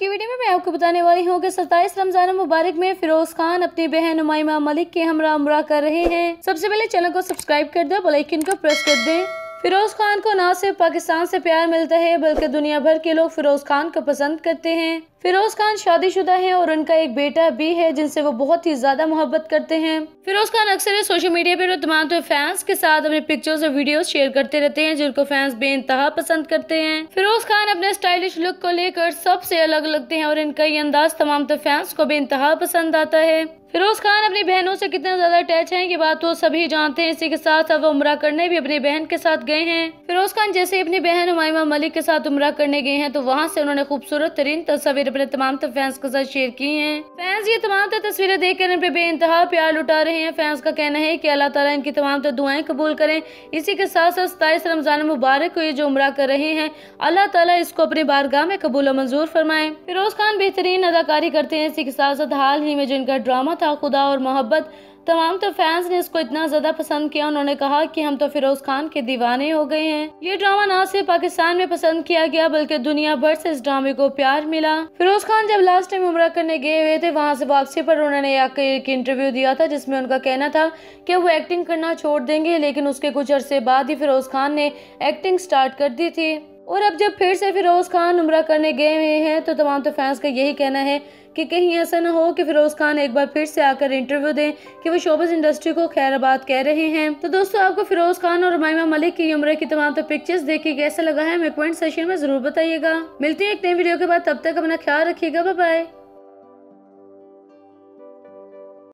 की वीडियो में मैं आपको बताने वाली हूँ कि सताईस रमजान मुबारक में फिरोज खान अपनी बहन नुमाइमा मलिक के हमरा उमरा कर रहे हैं सबसे पहले चैनल को सब्सक्राइब कर दो बेलाइकिन को प्रेस कर दें फिरोज़ खान को न सिर्फ पाकिस्तान से प्यार मिलता है बल्कि दुनिया भर के लोग फिरोज़ खान को पसंद करते हैं फिरोज खान शादीशुदा हैं और उनका एक बेटा भी है जिनसे वो बहुत ही ज्यादा मोहब्बत करते हैं फिरोज खान अक्सर सोशल मीडिया पर तमाम तो फैंस के साथ अपने पिक्चर्स और वीडियोस शेयर करते रहते हैं जिनको फैंस बे पसंद करते हैं फिरोज खान अपने स्टाइलिश लुक को लेकर सबसे अलग लगते हैं और इनका ये अंदाज तमाम तो फैंस को बे पसंद आता है फिरोज खान अपनी बहनों से कितना ज्यादा अटैच हैं ये बात तो सभी जानते हैं इसी के साथ अब उमरा करने भी अपनी बहन के साथ गए हैं फिरोज खान जैसे अपनी बहन हुमायमा मलिक के साथ उमरा करने गए हैं तो वहाँ से उन्होंने खूबसूरत तरीन तस्वीर अपने तमाम फैंस के साथ शेयर की है फैंस ये तमाम तस्वीरें देख कर इन पे प्यार लुटा रहे हैं फैंस का कहना है की अल्लाह तला इनकी तमाम दुआएं कबूल करें इसी के साथ साथ सताईस रमजान मुबारक को ये जो उम्र कर रहे हैं अल्लाह तला इसको अपनी बारगाह में कबूल मंजूर फरमाए फिरोज खान बेहतरीन अदाकारी करते हैं इसी के साथ साथ हाल ही में जो इनका ड्रामा था खुदा और मोहब्बत तमाम तो फैंस ने इसको इतना ज्यादा पसंद किया उन्होंने कहा कि हम तो फिरोज खान के दीवाने हो गए हैं ये ड्रामा ना सिर्फ पाकिस्तान में पसंद किया गया बल्कि दुनिया भर से इस ड्रामे को प्यार मिला फिरोज खान जब लास्ट टाइम उम्र करने गए हुए थे वहाँ से वापसी पर उन्होंने एक इंटरव्यू दिया था जिसमे उनका कहना था की वो एक्टिंग करना छोड़ देंगे लेकिन उसके कुछ अरसे बाद ही फिरोज खान ने एक्टिंग स्टार्ट कर दी थी और अब जब फिर से फिरोज़ खान उम्र करने गए हुए हैं तो तमाम तो फैंस का यही कहना है कि कहीं ऐसा ना हो कि फिरोज़ खान एक बार फिर से आकर इंटरव्यू दें कि वो शोबस इंडस्ट्री को खैराबाद कह रहे हैं तो दोस्तों आपको फिरोज़ खान और मायमा मलिक की उम्र की तमाम तो पिक्चर्स देखिए कैसा लगा है हमें कमेंट सेशन में ज़रूर बताइएगा मिलती है एक नई वीडियो के बाद तब तक अपना ख्याल रखिएगा बाय